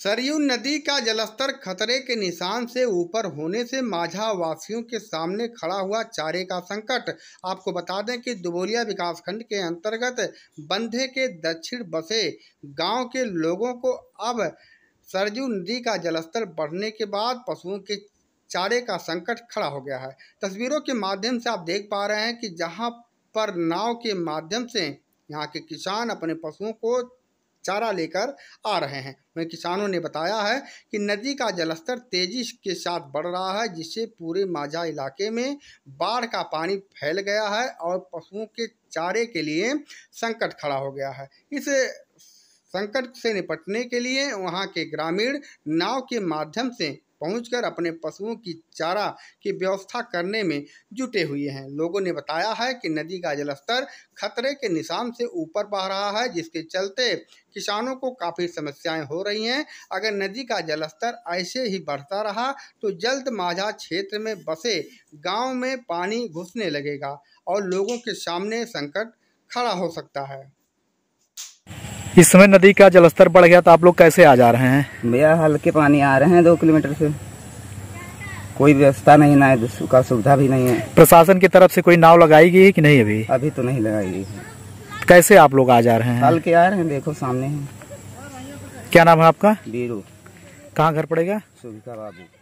सरयू नदी का जलस्तर खतरे के निशान से ऊपर होने से माझा वासियों के सामने खड़ा हुआ चारे का संकट आपको बता दें कि दुबोलिया विकासखंड के अंतर्गत बंधे के दक्षिण बसे गांव के लोगों को अब सरयू नदी का जलस्तर बढ़ने के बाद पशुओं के चारे का संकट खड़ा हो गया है तस्वीरों के माध्यम से आप देख पा रहे हैं कि जहाँ पर नाव के माध्यम से यहाँ के किसान अपने पशुओं को चारा लेकर आ रहे हैं वहीं किसानों ने बताया है कि नदी का जलस्तर तेजी के साथ बढ़ रहा है जिससे पूरे माझा इलाके में बाढ़ का पानी फैल गया है और पशुओं के चारे के लिए संकट खड़ा हो गया है इस संकट से निपटने के लिए वहाँ के ग्रामीण नाव के माध्यम से पहुंचकर अपने पशुओं की चारा की व्यवस्था करने में जुटे हुए हैं लोगों ने बताया है कि नदी का जलस्तर खतरे के निशान से ऊपर बह रहा है जिसके चलते किसानों को काफ़ी समस्याएं हो रही हैं अगर नदी का जलस्तर ऐसे ही बढ़ता रहा तो जल्द माझा क्षेत्र में बसे गाँव में पानी घुसने लगेगा और लोगों के सामने संकट खड़ा हो सकता है इस समय नदी का जलस्तर बढ़ गया तो आप लोग कैसे आ जा रहे हैं भैया हल्के पानी आ रहे हैं दो किलोमीटर से कोई व्यवस्था नहीं ना है का सुविधा भी नहीं है प्रशासन की तरफ से कोई नाव लगाई गई है कि नहीं अभी अभी तो नहीं लगाई गई कैसे आप लोग आ जा रहे हैं हल्के आ रहे हैं देखो सामने है क्या नाम है आपका बीरू कहाँ घर पड़ेगा सुविधा बाबू